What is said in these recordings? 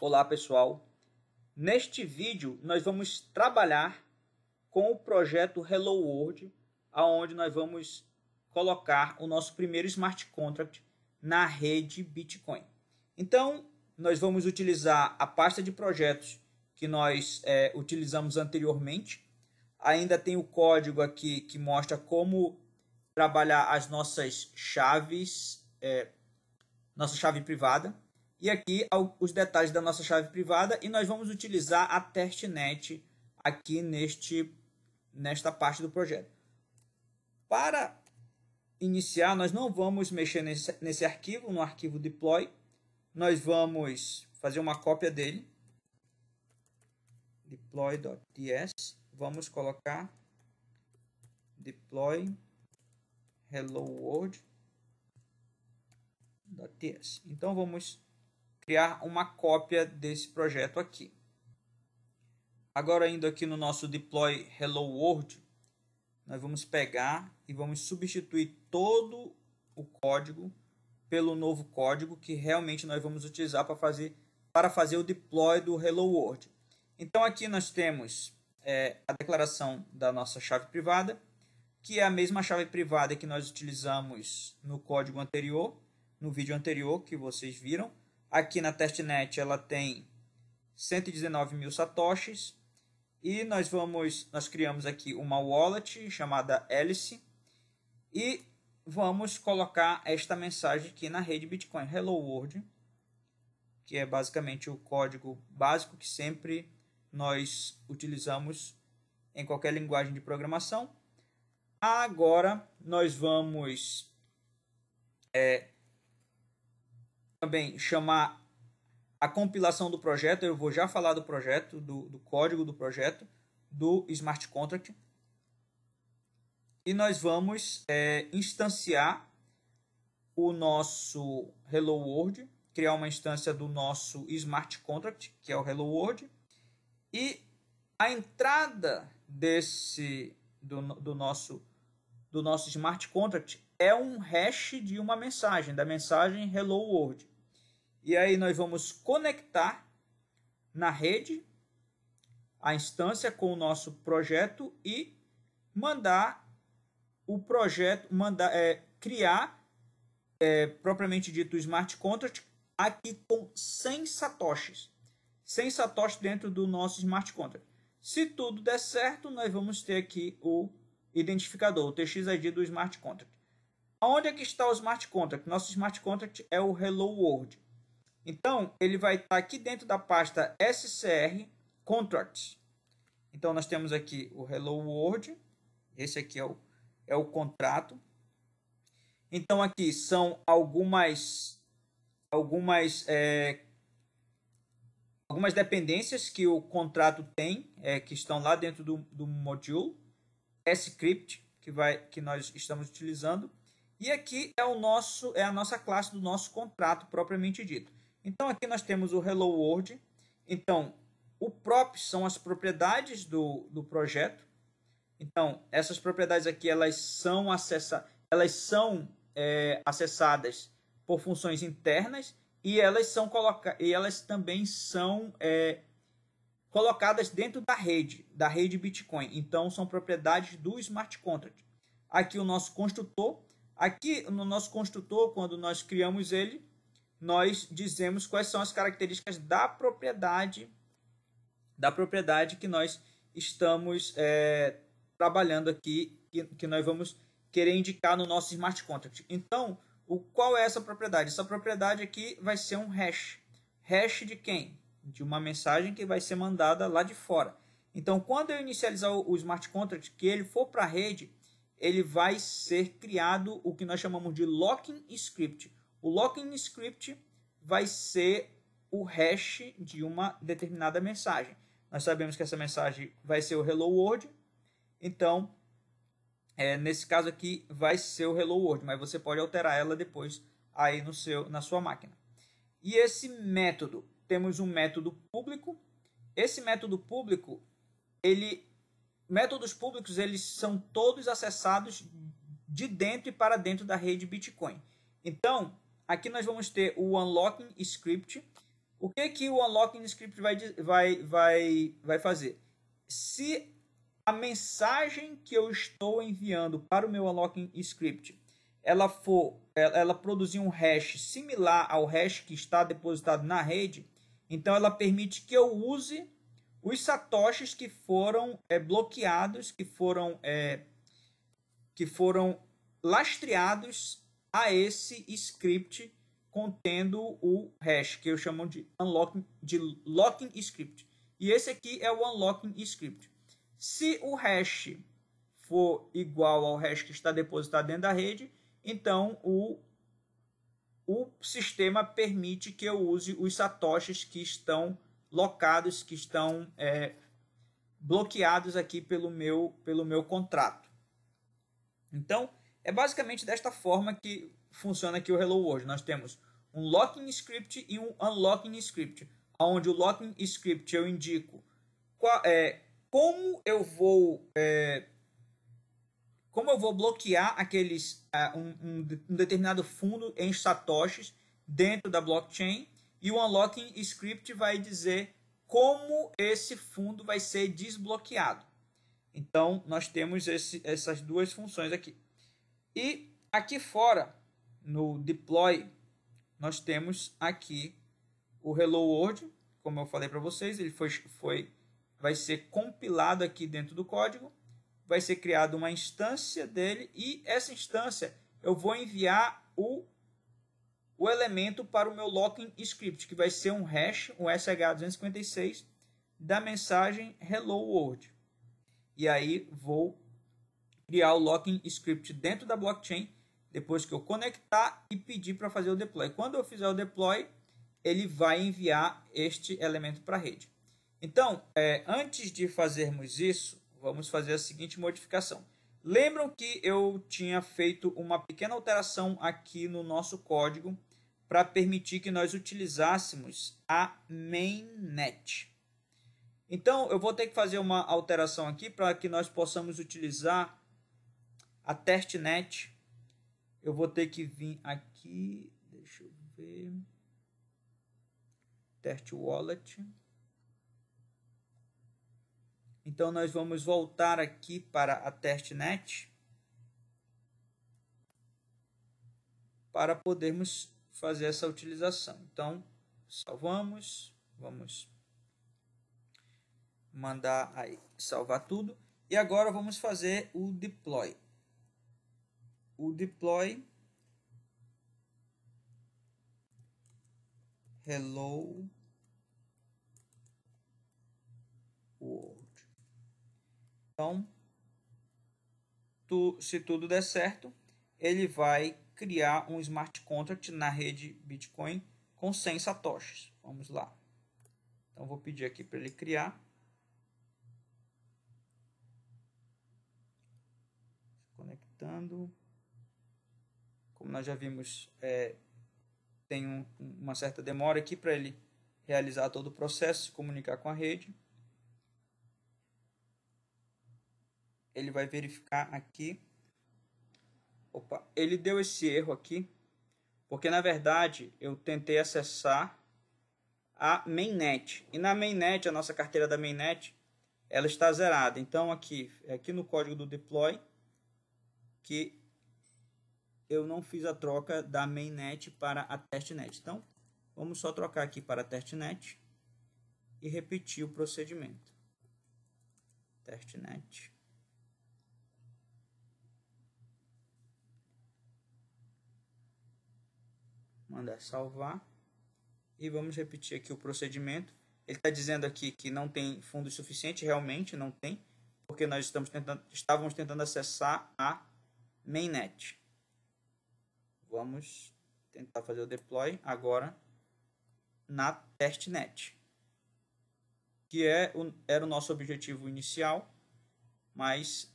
Olá pessoal, neste vídeo nós vamos trabalhar com o projeto Hello World, aonde nós vamos colocar o nosso primeiro smart contract na rede Bitcoin. Então nós vamos utilizar a pasta de projetos que nós é, utilizamos anteriormente. Ainda tem o código aqui que mostra como trabalhar as nossas chaves, é, nossa chave privada. E aqui os detalhes da nossa chave privada e nós vamos utilizar a testnet aqui neste, nesta parte do projeto. Para iniciar, nós não vamos mexer nesse, nesse arquivo, no arquivo deploy. Nós vamos fazer uma cópia dele. deploy.ts Vamos colocar deploy hello world .ts. Então vamos criar uma cópia desse projeto aqui. Agora indo aqui no nosso deploy hello world, nós vamos pegar e vamos substituir todo o código pelo novo código que realmente nós vamos utilizar para fazer para fazer o deploy do hello world. Então aqui nós temos é, a declaração da nossa chave privada, que é a mesma chave privada que nós utilizamos no código anterior, no vídeo anterior que vocês viram. Aqui na testnet ela tem 119 mil satoshis. E nós vamos, nós criamos aqui uma wallet chamada Alice e vamos colocar esta mensagem aqui na rede Bitcoin Hello World, que é basicamente o código básico que sempre nós utilizamos em qualquer linguagem de programação. Agora nós vamos é, também chamar a compilação do projeto, eu vou já falar do projeto, do, do código do projeto, do smart contract. E nós vamos é, instanciar o nosso Hello World, criar uma instância do nosso smart contract, que é o Hello World. E a entrada desse do, do, nosso do nosso smart contract é um hash de uma mensagem, da mensagem Hello World. E aí nós vamos conectar na rede a instância com o nosso projeto e mandar o projeto, mandar, é, criar é, propriamente dito o smart contract aqui com 100 satoshis. 100 satoshis dentro do nosso smart contract. Se tudo der certo, nós vamos ter aqui o identificador, o TXID do smart contract. Onde é que está o smart contract? Nosso smart contract é o Hello World. Então, ele vai estar tá aqui dentro da pasta SCR Contracts. Então, nós temos aqui o Hello World. Esse aqui é o, é o contrato. Então, aqui são algumas, algumas, é, algumas dependências que o contrato tem, é, que estão lá dentro do, do module. script que, vai, que nós estamos utilizando. E aqui é, o nosso, é a nossa classe do nosso contrato propriamente dito. Então aqui nós temos o Hello World. Então o props são as propriedades do, do projeto. Então essas propriedades aqui elas são, acessa, elas são é, acessadas por funções internas e elas são coloca e elas também são é, colocadas dentro da rede da rede Bitcoin. Então são propriedades do smart contract. Aqui o nosso construtor. Aqui no nosso construtor, quando nós criamos ele, nós dizemos quais são as características da propriedade da propriedade que nós estamos é, trabalhando aqui, que, que nós vamos querer indicar no nosso smart contract. Então, o qual é essa propriedade? Essa propriedade aqui vai ser um hash. Hash de quem? De uma mensagem que vai ser mandada lá de fora. Então, quando eu inicializar o smart contract, que ele for para a rede, ele vai ser criado o que nós chamamos de locking script. O locking script vai ser o hash de uma determinada mensagem. Nós sabemos que essa mensagem vai ser o hello world, então é, nesse caso aqui vai ser o hello world, mas você pode alterar ela depois aí no seu, na sua máquina. E esse método, temos um método público. Esse método público, ele métodos públicos, eles são todos acessados de dentro e para dentro da rede Bitcoin. Então, Aqui nós vamos ter o unlocking script. O que que o unlocking script vai vai vai vai fazer? Se a mensagem que eu estou enviando para o meu unlocking script, ela for é, ela produzir um hash similar ao hash que está depositado na rede, então ela permite que eu use os satoshis que foram é, bloqueados, que foram é, que foram lastreados a esse script contendo o hash, que eu chamo de unlocking de locking script. E esse aqui é o unlocking script. Se o hash for igual ao hash que está depositado dentro da rede, então o, o sistema permite que eu use os satoshis que estão locados, que estão é, bloqueados aqui pelo meu, pelo meu contrato. Então, é basicamente desta forma que funciona aqui o Hello World. Nós temos um locking script e um unlocking script, onde o locking script eu indico qual, é, como eu vou é, como eu vou bloquear aqueles é, um, um, determinado fundo em satoshis dentro da blockchain e o unlocking script vai dizer como esse fundo vai ser desbloqueado. Então nós temos esse, essas duas funções aqui. E aqui fora, no deploy, nós temos aqui o Hello World, como eu falei para vocês, ele foi, foi, vai ser compilado aqui dentro do código, vai ser criada uma instância dele e essa instância eu vou enviar o, o elemento para o meu locking script, que vai ser um hash, um SH256, da mensagem Hello World. E aí vou criar o locking script dentro da blockchain depois que eu conectar e pedir para fazer o deploy. Quando eu fizer o deploy, ele vai enviar este elemento para a rede. Então, é, antes de fazermos isso, vamos fazer a seguinte modificação. Lembram que eu tinha feito uma pequena alteração aqui no nosso código para permitir que nós utilizássemos a mainnet. Então, eu vou ter que fazer uma alteração aqui para que nós possamos utilizar a testnet, eu vou ter que vir aqui, deixa eu ver, test wallet. Então, nós vamos voltar aqui para a testnet para podermos fazer essa utilização. Então, salvamos, vamos mandar aí salvar tudo. E agora vamos fazer o deploy o deploy hello world. Então, tu, se tudo der certo, ele vai criar um smart contract na rede Bitcoin com 100 satoshis. Vamos lá. Então, vou pedir aqui para ele criar. Conectando como nós já vimos, é, tem um, uma certa demora aqui para ele realizar todo o processo, se comunicar com a rede. Ele vai verificar aqui. Opa, ele deu esse erro aqui, porque na verdade eu tentei acessar a mainnet. E na mainnet, a nossa carteira da mainnet, ela está zerada. Então aqui, é aqui no código do deploy que eu não fiz a troca da mainnet para a testnet. Então, vamos só trocar aqui para a testnet e repetir o procedimento. Testnet. Mandar salvar. E vamos repetir aqui o procedimento. Ele está dizendo aqui que não tem fundo suficiente, realmente não tem, porque nós estamos tentando, estávamos tentando acessar a mainnet. Vamos tentar fazer o deploy agora na testnet, que é o, era o nosso objetivo inicial, mas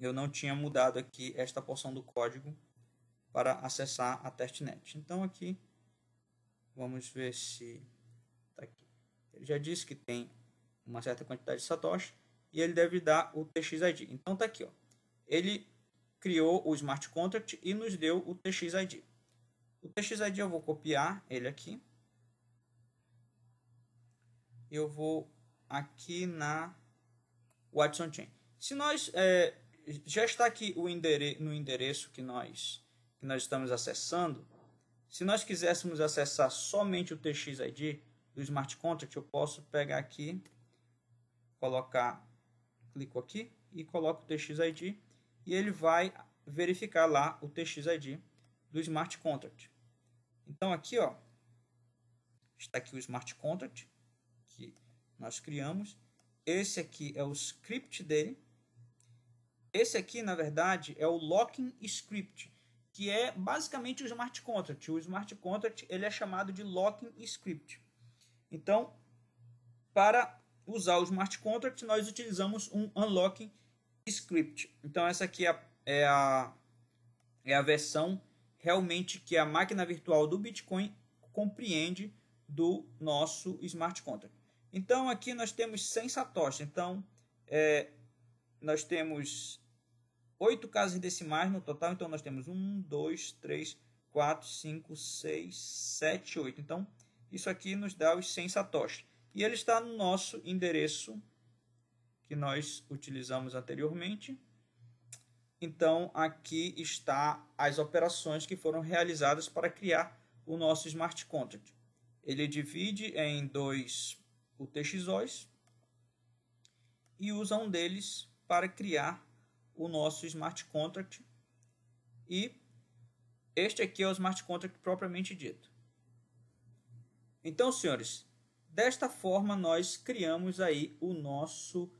eu não tinha mudado aqui esta porção do código para acessar a testnet. Então aqui vamos ver se tá aqui. Ele já disse que tem uma certa quantidade de satoshi e ele deve dar o TXID. Então tá aqui, ó. Ele criou o smart contract e nos deu o TXID. O TXID eu vou copiar ele aqui. Eu vou aqui na Watson Chain. Se nós é, já está aqui o endere no endereço que nós, que nós estamos acessando, se nós quiséssemos acessar somente o TXID do smart contract, eu posso pegar aqui, colocar, clico aqui e coloco o TXID e ele vai verificar lá o TXID do smart contract. Então aqui ó, está aqui o smart contract que nós criamos. Esse aqui é o script dele. Esse aqui, na verdade, é o locking script, que é basicamente o smart contract. O smart contract ele é chamado de locking script. Então, para usar o smart contract, nós utilizamos um unlocking script script. Então essa aqui é, é a, é a versão realmente que a máquina virtual do Bitcoin compreende do nosso smart contract. Então aqui nós temos 100 satoshis. Então é, nós temos oito casas decimais no total. Então nós temos 1, 2, 3, 4, 5, 6, 7, 8. Então isso aqui nos dá os 100 satoshis. E ele está no nosso endereço que nós utilizamos anteriormente. Então, aqui está as operações que foram realizadas para criar o nosso smart contract. Ele divide em dois UTXOs e usa um deles para criar o nosso smart contract. E este aqui é o smart contract propriamente dito. Então, senhores, desta forma nós criamos aí o nosso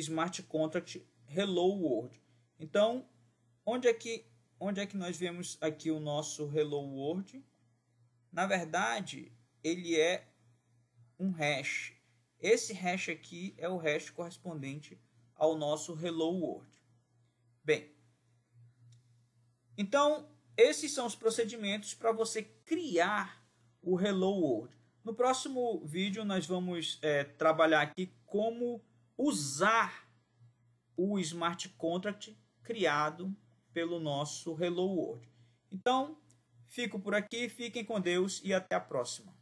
smart contract Hello World. Então, onde é que onde é que nós vemos aqui o nosso Hello World? Na verdade, ele é um hash. Esse hash aqui é o hash correspondente ao nosso Hello World. Bem, então esses são os procedimentos para você criar o Hello World. No próximo vídeo nós vamos é, trabalhar aqui como usar o smart contract criado pelo nosso Hello World. Então, fico por aqui, fiquem com Deus e até a próxima.